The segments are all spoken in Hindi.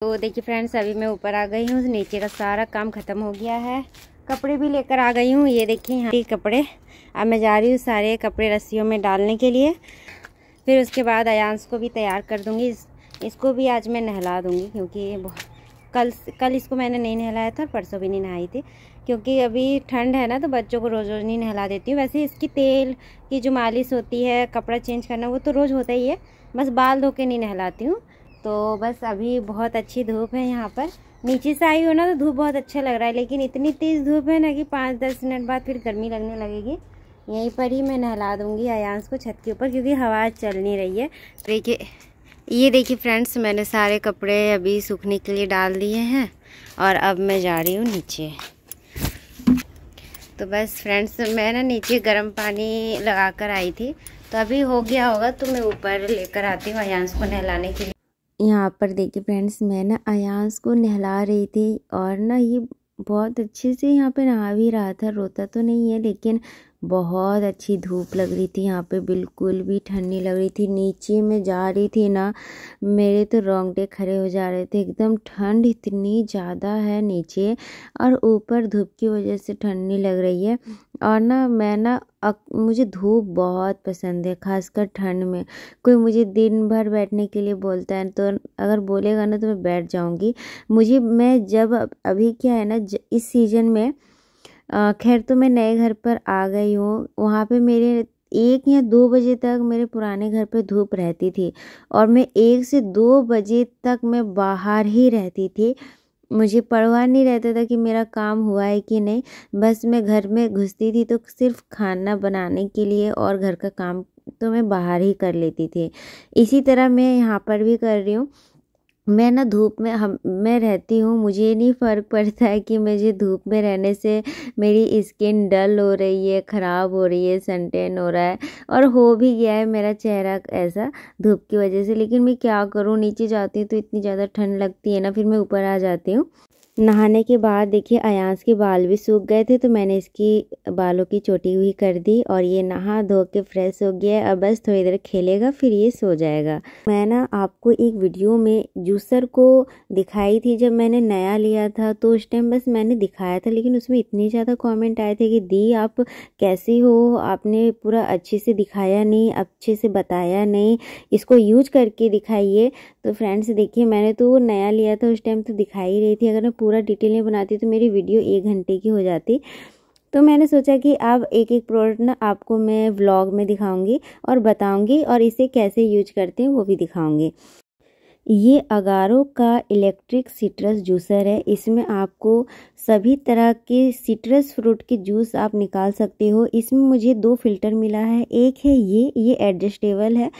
तो देखिए फ्रेंड्स अभी मैं ऊपर आ गई हूँ नीचे का सारा काम ख़त्म हो गया है कपड़े भी लेकर आ गई हूँ ये देखिए यहाँ के कपड़े अब मैं जा रही हूँ सारे कपड़े रस्सियों में डालने के लिए फिर उसके बाद अयांस को भी तैयार कर दूँगी इस, इसको भी आज मैं नहला दूँगी क्योंकि कल कल इसको मैंने नहीं नहलाया था परसों भी नहीं नहाई थी क्योंकि अभी ठंड है ना तो बच्चों को रोज़ रोज़ नहीं नहला देती हूँ वैसे इसकी तेल की जो मालिश होती है कपड़ा चेंज करना वो तो रोज़ होता ही है बस बाल धो के नहीं नहलाती हूँ तो बस अभी बहुत अच्छी धूप है यहाँ पर नीचे से आई हो ना तो धूप बहुत अच्छा लग रहा है लेकिन इतनी तेज़ धूप है ना कि पाँच दस मिनट बाद फिर गर्मी लगने लगेगी यहीं पर ही मैं नहला दूँगी अयांस को छत के ऊपर क्योंकि हवा चल नहीं रही है देखिए ये देखिए फ्रेंड्स मैंने सारे कपड़े अभी सूखने के लिए डाल दिए हैं और अब मैं जा रही हूँ नीचे तो बस फ्रेंड्स मैं ना नीचे गर्म पानी लगा कर आई थी तो अभी हो गया होगा तो मैं ऊपर लेकर आती हूँ अयांस को नहलाने के लिए यहाँ पर देखिए फ्रेंड्स मैं ना अयांस को नहला रही थी और ना ये बहुत अच्छे से यहाँ पे नहा भी रहा था रोता तो नहीं है लेकिन बहुत अच्छी धूप लग रही थी यहाँ पे बिल्कुल भी ठंड नहीं लग रही थी नीचे में जा रही थी ना मेरे तो रोंगटे खड़े हो जा रहे थे एकदम ठंड इतनी ज़्यादा है नीचे और ऊपर धूप की वजह से ठंड नहीं लग रही है और ना मैं ना मुझे धूप बहुत पसंद है खासकर ठंड में कोई मुझे दिन भर बैठने के लिए बोलता है तो अगर बोलेगा ना तो मैं बैठ जाऊंगी मुझे मैं जब अभी क्या है ना इस सीज़न में खैर तो मैं नए घर पर आ गई हूँ वहाँ पे मेरे एक या दो बजे तक मेरे पुराने घर पे धूप रहती थी और मैं एक से दो बजे तक मैं बाहर ही रहती थी मुझे परवाह नहीं रहता था कि मेरा काम हुआ है कि नहीं बस मैं घर में घुसती थी तो सिर्फ खाना बनाने के लिए और घर का काम तो मैं बाहर ही कर लेती थी इसी तरह मैं यहाँ पर भी कर रही हूँ मैं ना धूप में हम मैं रहती हूँ मुझे नहीं फ़र्क पड़ता है कि मुझे धूप में रहने से मेरी स्किन डल हो रही है ख़राब हो रही है सनटेन हो रहा है और हो भी गया है मेरा चेहरा ऐसा धूप की वजह से लेकिन मैं क्या करूँ नीचे जाती हूँ तो इतनी ज़्यादा ठंड लगती है ना फिर मैं ऊपर आ जाती हूँ नहाने के बाद देखिए अयांस के बाल भी सूख गए थे तो मैंने इसकी बालों की चोटी हुई कर दी और ये नहा धो के फ्रेश हो गया है अब बस थोड़ी देर खेलेगा फिर ये सो जाएगा मैं ना आपको एक वीडियो में जूसर को दिखाई थी जब मैंने नया लिया था तो उस टाइम बस मैंने दिखाया था लेकिन उसमें इतने ज़्यादा कॉमेंट आए थे कि दी आप कैसे हो आपने पूरा अच्छे से दिखाया नहीं अच्छे से बताया नहीं इसको यूज करके दिखाइए तो फ्रेंड्स देखिए मैंने तो नया लिया था उस टाइम तो दिखाई रही थी अगर मैं पूरा डिटेल में बनाती तो मेरी वीडियो एक घंटे की हो जाती तो मैंने सोचा कि अब एक एक प्रोडक्ट ना आपको मैं व्लॉग में दिखाऊंगी और बताऊंगी और इसे कैसे यूज करते हैं वो भी दिखाऊंगी ये अगारो का इलेक्ट्रिक सिट्रस जूसर है इसमें आपको सभी तरह के सिट्रस फ्रूट के जूस आप निकाल सकते हो इसमें मुझे दो फिल्टर मिला है एक है ये ये एडजस्टेबल है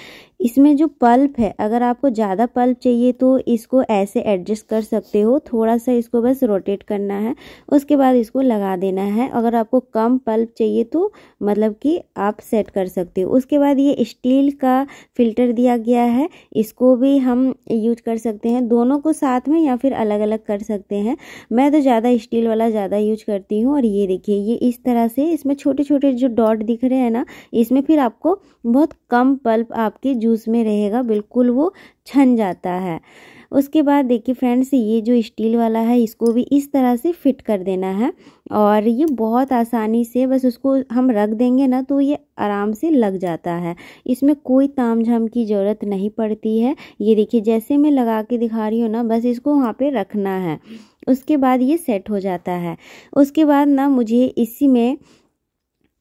इसमें जो पल्प है अगर आपको ज़्यादा पल्प चाहिए तो इसको ऐसे एडजस्ट कर सकते हो थोड़ा सा इसको बस रोटेट करना है उसके बाद इसको लगा देना है अगर आपको कम पल्प चाहिए तो मतलब कि आप सेट कर सकते हो उसके बाद ये स्टील का फिल्टर दिया गया है इसको भी हम यूज कर सकते हैं दोनों को साथ में या फिर अलग अलग कर सकते हैं मैं तो ज़्यादा स्टील वाला ज़्यादा यूज करती हूँ और ये देखिए ये इस तरह से इसमें छोटे छोटे जो डॉट दिख रहे हैं ना इसमें फिर आपको बहुत कम पल्प आपकी जूस में रहेगा बिल्कुल वो छन जाता है उसके बाद देखिए फ्रेंड्स ये जो स्टील वाला है इसको भी इस तरह से फिट कर देना है और ये बहुत आसानी से बस उसको हम रख देंगे ना तो ये आराम से लग जाता है इसमें कोई ताम झाम की ज़रूरत नहीं पड़ती है ये देखिए जैसे मैं लगा के दिखा रही हूँ ना बस इसको वहाँ पे रखना है उसके बाद ये सेट हो जाता है उसके बाद ना मुझे इसी में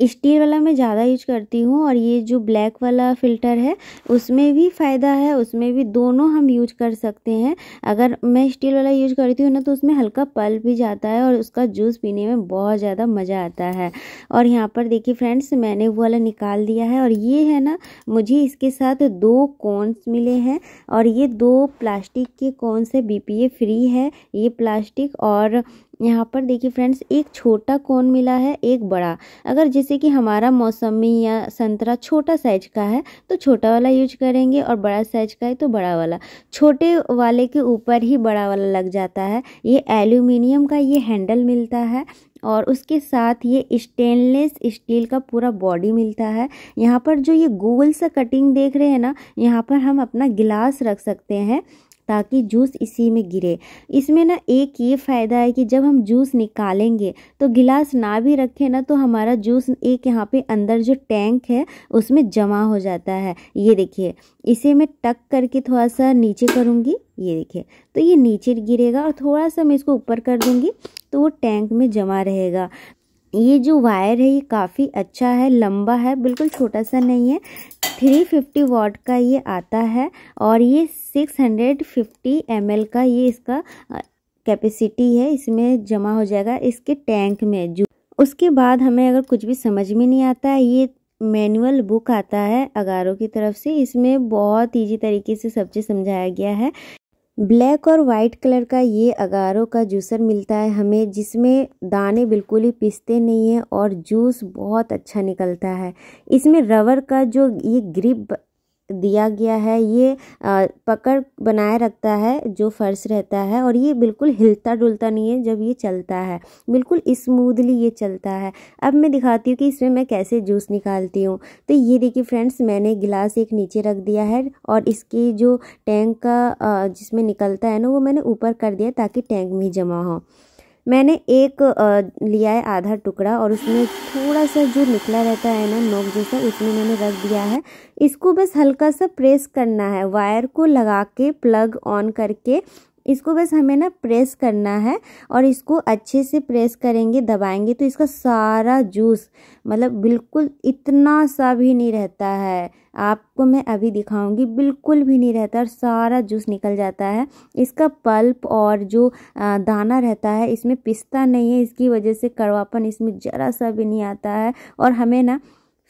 स्टील वाला मैं ज़्यादा यूज करती हूँ और ये जो ब्लैक वाला फ़िल्टर है उसमें भी फ़ायदा है उसमें भी दोनों हम यूज कर सकते हैं अगर मैं स्टील वाला यूज करती हूँ ना तो उसमें हल्का पल भी जाता है और उसका जूस पीने में बहुत ज़्यादा मज़ा आता है और यहाँ पर देखिए फ्रेंड्स मैंने वो वाला निकाल दिया है और ये है ना मुझे इसके साथ दो कॉन्स मिले हैं और ये दो प्लास्टिक के कॉन्स है बी फ्री है ये प्लास्टिक और यहाँ पर देखिए फ्रेंड्स एक छोटा कोन मिला है एक बड़ा अगर जैसे कि हमारा मौसमी या संतरा छोटा साइज का है तो छोटा वाला यूज करेंगे और बड़ा साइज का है तो बड़ा वाला छोटे वाले के ऊपर ही बड़ा वाला लग जाता है ये एल्यूमिनियम का ये हैंडल मिलता है और उसके साथ ये स्टेनलेस स्टील का पूरा बॉडी मिलता है यहाँ पर जो ये गोल सा कटिंग देख रहे हैं ना यहाँ पर हम अपना गिलास रख सकते हैं ताकि जूस इसी में गिरे इसमें ना एक ये फ़ायदा है कि जब हम जूस निकालेंगे तो गिलास ना भी रखें ना तो हमारा जूस एक यहाँ पे अंदर जो टैंक है उसमें जमा हो जाता है ये देखिए इसे मैं टक करके थोड़ा सा नीचे करूँगी ये देखिए तो ये नीचे गिरेगा और थोड़ा सा मैं इसको ऊपर कर दूँगी तो वो टैंक में जमा रहेगा ये जो वायर है ये काफ़ी अच्छा है लंबा है बिल्कुल छोटा सा नहीं है थ्री फिफ्टी वाट का ये आता है और ये six hundred fifty M L का ये इसका कैपेसिटी है इसमें जमा हो जाएगा इसके टैंक में जो उसके बाद हमें अगर कुछ भी समझ में नहीं आता है ये मैनुअल बुक आता है अगारों की तरफ से इसमें बहुत ईजी तरीके से सब चीज़ समझाया गया है ब्लैक और वाइट कलर का ये अगारों का जूसर मिलता है हमें जिसमें दाने बिल्कुल ही पिसते नहीं हैं और जूस बहुत अच्छा निकलता है इसमें रबर का जो ये ग्रिप दिया गया है ये पकड़ बनाए रखता है जो फर्श रहता है और ये बिल्कुल हिलता डुलता नहीं है जब ये चलता है बिल्कुल स्मूदली ये चलता है अब मैं दिखाती हूँ कि इसमें मैं कैसे जूस निकालती हूँ तो ये देखिए फ्रेंड्स मैंने गिलास एक नीचे रख दिया है और इसके जो टैंक का जिसमें निकलता है ना वो मैंने ऊपर कर दिया ताकि टैंक में जमा हो मैंने एक लिया है आधा टुकड़ा और उसमें थोड़ा सा जो निकला रहता है ना नोक जैसा उसमें मैंने रख दिया है इसको बस हल्का सा प्रेस करना है वायर को लगा के प्लग ऑन करके इसको बस हमें ना प्रेस करना है और इसको अच्छे से प्रेस करेंगे दबाएंगे तो इसका सारा जूस मतलब बिल्कुल इतना सा भी नहीं रहता है आपको मैं अभी दिखाऊंगी बिल्कुल भी नहीं रहता और सारा जूस निकल जाता है इसका पल्प और जो दाना रहता है इसमें पिस्ता नहीं है इसकी वजह से कड़वापन इसमें ज़रा सा भी नहीं आता है और हमें ना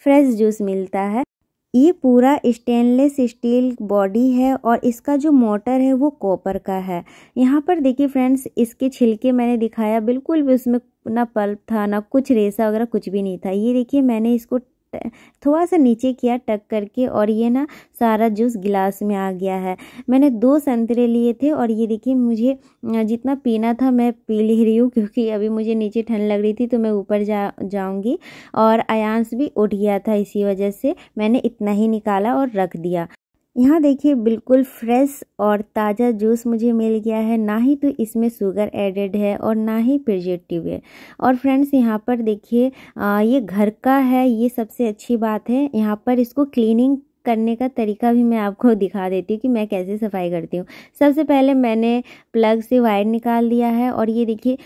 फ्रेश जूस मिलता है ये पूरा स्टेनलेस स्टील बॉडी है और इसका जो मोटर है वो कॉपर का है यहाँ पर देखिए फ्रेंड्स इसके छिलके मैंने दिखाया बिल्कुल भी उसमें ना पल्प था ना कुछ रेसा वगैरह कुछ भी नहीं था ये देखिए मैंने इसको थोड़ा सा नीचे किया टक करके और ये ना सारा जूस गिलास में आ गया है मैंने दो संतरे लिए थे और ये देखिए मुझे जितना पीना था मैं पी ले रही हूँ क्योंकि अभी मुझे नीचे ठंड लग रही थी तो मैं ऊपर जा जाऊँगी और अयांश भी उठ गया था इसी वजह से मैंने इतना ही निकाला और रख दिया यहाँ देखिए बिल्कुल फ्रेश और ताज़ा जूस मुझे मिल गया है ना ही तो इसमें शुगर एडेड है और ना ही प्रिजेटिव है और फ्रेंड्स यहाँ पर देखिए ये घर का है ये सबसे अच्छी बात है यहाँ पर इसको क्लीनिंग करने का तरीका भी मैं आपको दिखा देती हूँ कि मैं कैसे सफाई करती हूँ सबसे पहले मैंने प्लग से वायर निकाल दिया है और ये देखिए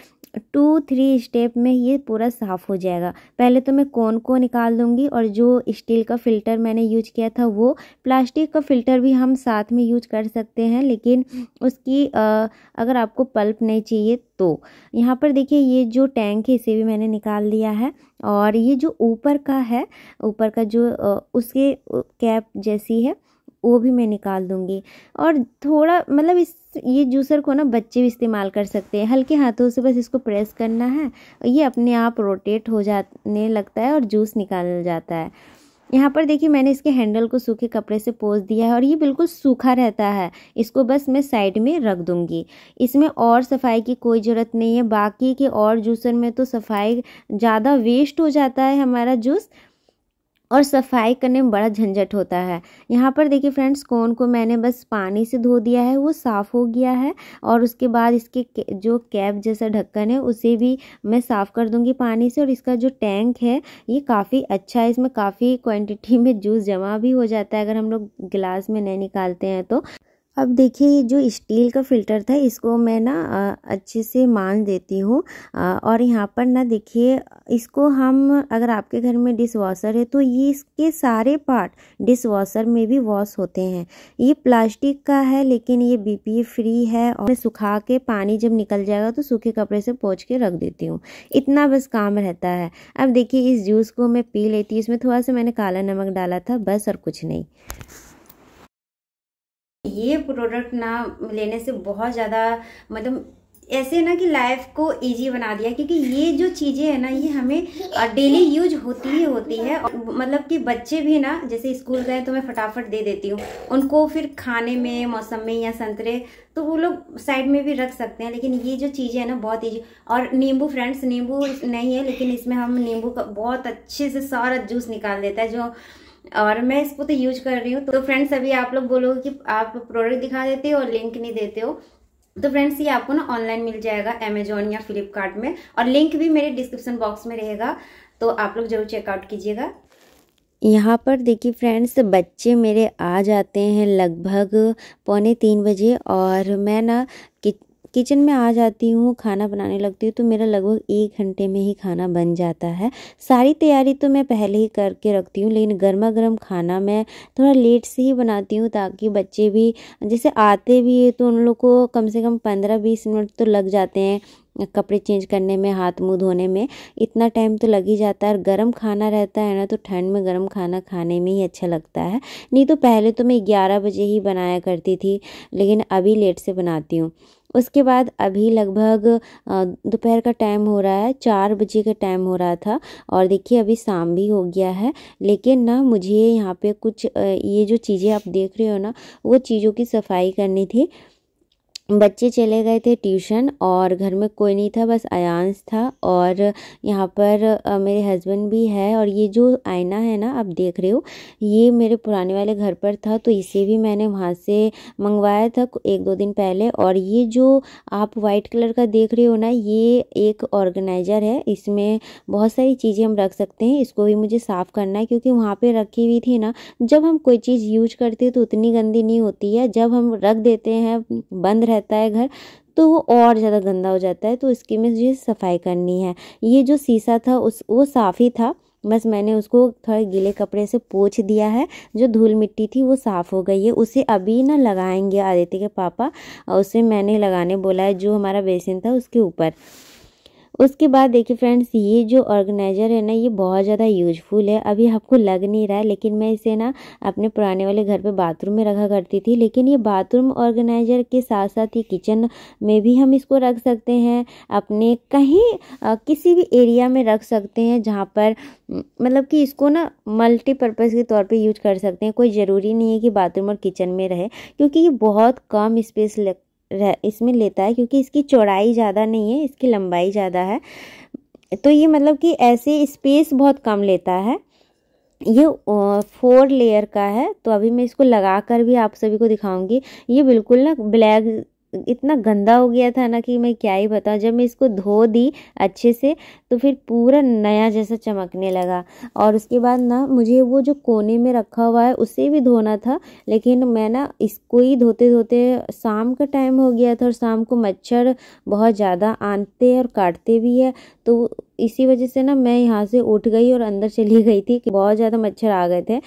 टू थ्री स्टेप में ये पूरा साफ़ हो जाएगा पहले तो मैं कोन को निकाल दूँगी और जो स्टील का फ़िल्टर मैंने यूज किया था वो प्लास्टिक का फ़िल्टर भी हम साथ में यूज कर सकते हैं लेकिन उसकी अगर आपको पल्प नहीं चाहिए तो यहाँ पर देखिए ये जो टैंक है इसे भी मैंने निकाल लिया है और ये जो ऊपर का है ऊपर का जो उसके कैप जैसी है वो भी मैं निकाल दूँगी और थोड़ा मतलब इस ये जूसर को ना बच्चे भी इस्तेमाल कर सकते हैं हल्के हाथों से बस इसको प्रेस करना है ये अपने आप रोटेट हो जाने लगता है और जूस निकाल जाता है यहाँ पर देखिए मैंने इसके हैंडल को सूखे कपड़े से पोस दिया है और ये बिल्कुल सूखा रहता है इसको बस मैं साइड में रख दूँगी इसमें और सफाई की कोई ज़रूरत नहीं है बाकी के और जूसर में तो सफाई ज़्यादा वेस्ट हो जाता है हमारा जूस और सफाई करने में बड़ा झंझट होता है यहाँ पर देखिए फ्रेंड्स कोन को मैंने बस पानी से धो दिया है वो साफ़ हो गया है और उसके बाद इसके जो कैप जैसा ढक्कन है उसे भी मैं साफ़ कर दूँगी पानी से और इसका जो टैंक है ये काफ़ी अच्छा है इसमें काफ़ी क्वांटिटी में जूस जमा भी हो जाता है अगर हम लोग गिलास में नहीं निकालते हैं तो अब देखिए ये जो स्टील का फ़िल्टर था इसको मैं ना अच्छे से मान देती हूँ और यहाँ पर ना देखिए इसको हम अगर आपके घर में डिस वॉशर है तो ये इसके सारे पार्ट डिस वॉशर में भी वॉश होते हैं ये प्लास्टिक का है लेकिन ये बीपीए फ्री है और सुखा के पानी जब निकल जाएगा तो सूखे कपड़े से पोच के रख देती हूँ इतना बस काम रहता है अब देखिए इस जूस को मैं पी लेती हूँ इसमें थोड़ा सा मैंने काला नमक डाला था बस और कुछ नहीं ये प्रोडक्ट ना लेने से बहुत ज़्यादा मतलब ऐसे ना कि लाइफ को इजी बना दिया क्योंकि ये जो चीज़ें हैं ना ये हमें डेली यूज होती ही होती है मतलब कि बच्चे भी ना जैसे स्कूल गए तो मैं फटाफट दे देती हूँ उनको फिर खाने में मौसम में या संतरे तो वो लोग साइड में भी रख सकते हैं लेकिन ये जो चीज़ें हैं ना बहुत ईजी और नींबू फ्रेंड्स नींबू नहीं है लेकिन इसमें हम नींबू का बहुत अच्छे से सारा जूस निकाल देता है जो और मैं इसको तो यूज कर रही हूँ तो फ्रेंड्स अभी आप लोग बोलोगे कि आप प्रोडक्ट दिखा देते हो और लिंक नहीं देते हो तो फ्रेंड्स ये आपको ना ऑनलाइन मिल जाएगा अमेजोन या फ्लिपकार्ट में और लिंक भी मेरे डिस्क्रिप्शन बॉक्स में रहेगा तो आप लोग जरूर चेकआउट कीजिएगा यहाँ पर देखिए फ्रेंड्स बच्चे मेरे आ जाते हैं लगभग पौने तीन बजे और मैं ना कि किचन में आ जाती हूँ खाना बनाने लगती हूँ तो मेरा लगभग एक घंटे में ही खाना बन जाता है सारी तैयारी तो मैं पहले ही करके रखती हूँ लेकिन गर्मा गर्म खाना मैं थोड़ा लेट से ही बनाती हूँ ताकि बच्चे भी जैसे आते भी हैं तो उन लोग को कम से कम पंद्रह बीस मिनट तो लग जाते हैं कपड़े चेंज करने में हाथ मुँह धोने में इतना टाइम तो लग ही जाता है और गर्म खाना रहता है ना तो ठंड में गर्म खाना खाने में ही अच्छा लगता है नहीं तो पहले तो मैं ग्यारह बजे ही बनाया करती थी लेकिन अभी लेट से बनाती हूँ उसके बाद अभी लगभग दोपहर का टाइम हो रहा है चार बजे का टाइम हो रहा था और देखिए अभी शाम भी हो गया है लेकिन ना मुझे यहाँ पे कुछ ये जो चीज़ें आप देख रहे हो ना वो चीज़ों की सफाई करनी थी बच्चे चले गए थे ट्यूशन और घर में कोई नहीं था बस अयांस था और यहाँ पर मेरे हस्बैंड भी है और ये जो आईना है ना आप देख रहे हो ये मेरे पुराने वाले घर पर था तो इसे भी मैंने वहाँ से मंगवाया था एक दो दिन पहले और ये जो आप वाइट कलर का देख रहे हो ना ये एक ऑर्गेनाइज़र है इसमें बहुत सारी चीज़ें हम रख सकते हैं इसको भी मुझे साफ़ करना है क्योंकि वहाँ पर रखी हुई थी ना जब हम कोई चीज़ यूज करते हैं तो उतनी गंदी नहीं होती है जब हम रख देते हैं बंद रहता है घर तो वो और ज़्यादा गंदा हो जाता है तो इसकी मुझे सफाई करनी है ये जो शीशा था उस वो साफ़ ही था बस मैंने उसको थोड़े गीले कपड़े से पोछ दिया है जो धूल मिट्टी थी वो साफ़ हो गई है उसे अभी ना लगाएंगे आदित्य के पापा और उसे मैंने लगाने बोला है जो हमारा बेसिन था उसके ऊपर उसके बाद देखिए फ्रेंड्स ये जो ऑर्गेनाइज़र है ना ये बहुत ज़्यादा यूजफुल है अभी आपको लग नहीं रहा है लेकिन मैं इसे ना अपने पुराने वाले घर पे बाथरूम में रखा करती थी लेकिन ये बाथरूम ऑर्गेनाइज़र के साथ साथ ये किचन में भी हम इसको रख सकते हैं अपने कहीं आ, किसी भी एरिया में रख सकते हैं जहाँ पर मतलब कि इसको ना मल्टीपर्पज़ के तौर पर यूज कर सकते हैं कोई ज़रूरी नहीं है कि बाथरूम और किचन में रहे क्योंकि ये बहुत कम स्पेस लग इसमें लेता है क्योंकि इसकी चौड़ाई ज़्यादा नहीं है इसकी लंबाई ज़्यादा है तो ये मतलब कि ऐसे स्पेस बहुत कम लेता है ये फोर लेयर का है तो अभी मैं इसको लगा कर भी आप सभी को दिखाऊंगी ये बिल्कुल ना ब्लैक इतना गंदा हो गया था ना कि मैं क्या ही बताऊँ जब मैं इसको धो दी अच्छे से तो फिर पूरा नया जैसा चमकने लगा और उसके बाद ना मुझे वो जो कोने में रखा हुआ है उसे भी धोना था लेकिन मैं ना इसको ही धोते धोते शाम का टाइम हो गया था और शाम को मच्छर बहुत ज़्यादा आते और काटते भी है तो इसी वजह से ना मैं यहाँ से उठ गई और अंदर चली गई थी कि बहुत ज़्यादा मच्छर आ गए थे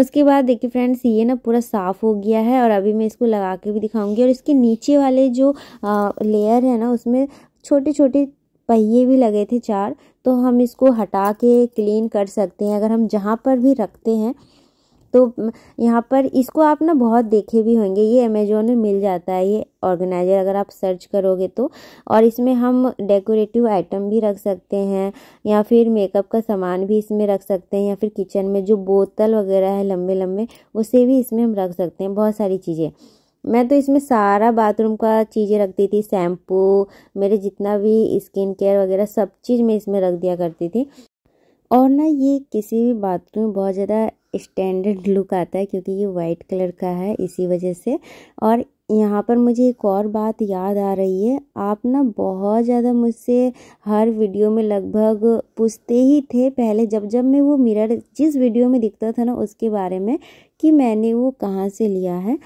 उसके बाद देखिए फ्रेंड्स ये ना पूरा साफ़ हो गया है और अभी मैं इसको लगा के भी दिखाऊंगी और इसके नीचे वाले जो आ, लेयर है ना उसमें छोटे छोटे पहिए भी लगे थे चार तो हम इसको हटा के क्लीन कर सकते हैं अगर हम जहाँ पर भी रखते हैं तो यहाँ पर इसको आप ना बहुत देखे भी होंगे ये अमेजोन में मिल जाता है ये ऑर्गेनाइजर अगर आप सर्च करोगे तो और इसमें हम डेकोरेटिव आइटम भी रख सकते हैं या फिर मेकअप का सामान भी इसमें रख सकते हैं या फिर किचन में जो बोतल वगैरह है लंबे लंबे उसे भी इसमें हम रख सकते हैं बहुत सारी चीज़ें मैं तो इसमें सारा बाथरूम का चीज़ें रखती थी शैम्पू मेरे जितना भी स्किन केयर वगैरह सब चीज़ मैं इसमें रख दिया करती थी और ना ये किसी भी बाथरूम में बहुत ज़्यादा स्टैंडर्ड लुक आता है क्योंकि ये वाइट कलर का है इसी वजह से और यहाँ पर मुझे एक और बात याद आ रही है आप ना बहुत ज़्यादा मुझसे हर वीडियो में लगभग पूछते ही थे पहले जब जब मैं वो मिरर जिस वीडियो में दिखता था ना उसके बारे में कि मैंने वो कहाँ से लिया है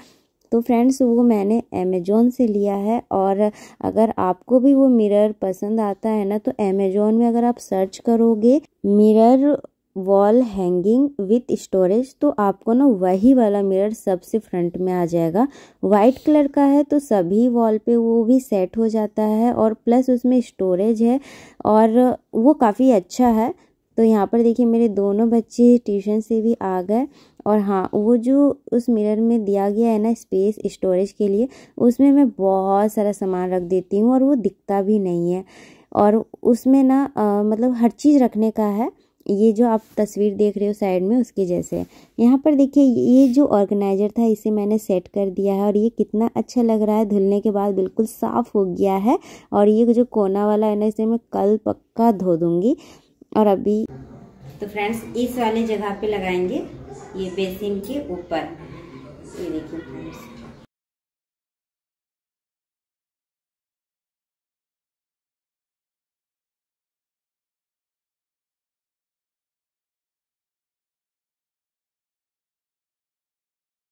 तो फ्रेंड्स वो मैंने अमेजोन से लिया है और अगर आपको भी वो मिरर पसंद आता है ना तो अमेजोन में अगर आप सर्च करोगे mirror wall hanging with storage तो आपको ना वही वाला मिरर सबसे फ्रंट में आ जाएगा वाइट कलर का है तो सभी वॉल पे वो भी सेट हो जाता है और प्लस उसमें स्टोरेज है और वो काफ़ी अच्छा है तो यहाँ पर देखिए मेरे दोनों बच्चे ट्यूशन से भी आ गए और हाँ वो जो उस मिरर में दिया गया है ना स्पेस स्टोरेज के लिए उसमें मैं बहुत सारा सामान रख देती हूँ और वो दिखता भी नहीं है और उसमें ना आ, मतलब हर चीज़ रखने का है ये जो आप तस्वीर देख रहे हो साइड में उसके जैसे है यहाँ पर देखिए ये जो ऑर्गेनाइजर था इसे मैंने सेट कर दिया है और ये कितना अच्छा लग रहा है धुलने के बाद बिल्कुल साफ़ हो गया है और ये जो कोना वाला है ना इसे मैं कल पक्का धो दूँगी और अभी तो फ्रेंड्स इस वाले जगह पे लगाएंगे ये बेसिन के ऊपर ये देखिए फ्रेंड्स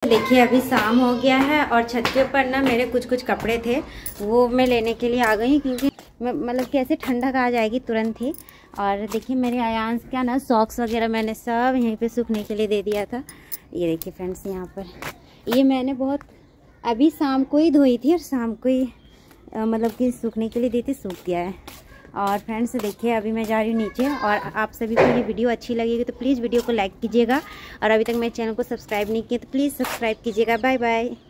देखिए अभी शाम हो गया है और छत के ऊपर ना मेरे कुछ कुछ कपड़े थे वो मैं लेने के लिए आ गई क्योंकि मतलब कैसे ठंडक आ जाएगी तुरंत ही और देखिए मेरे आयांस क्या ना सॉक्स वगैरह मैंने सब यहीं पे सूखने के लिए दे दिया था ये देखिए फ्रेंड्स यहाँ पर ये मैंने बहुत अभी शाम को ही धोई थी और शाम को ही मतलब कि सूखने के लिए दी थी सूख गया है और फ्रेंड्स देखिए अभी मैं जा रही हूँ नीचे और आप सभी को ये वीडियो अच्छी लगेगी तो प्लीज़ वीडियो को लाइक कीजिएगा और अभी तक मेरे चैनल को सब्सक्राइब नहीं किया तो प्लीज़ सब्सक्राइब कीजिएगा बाय बाय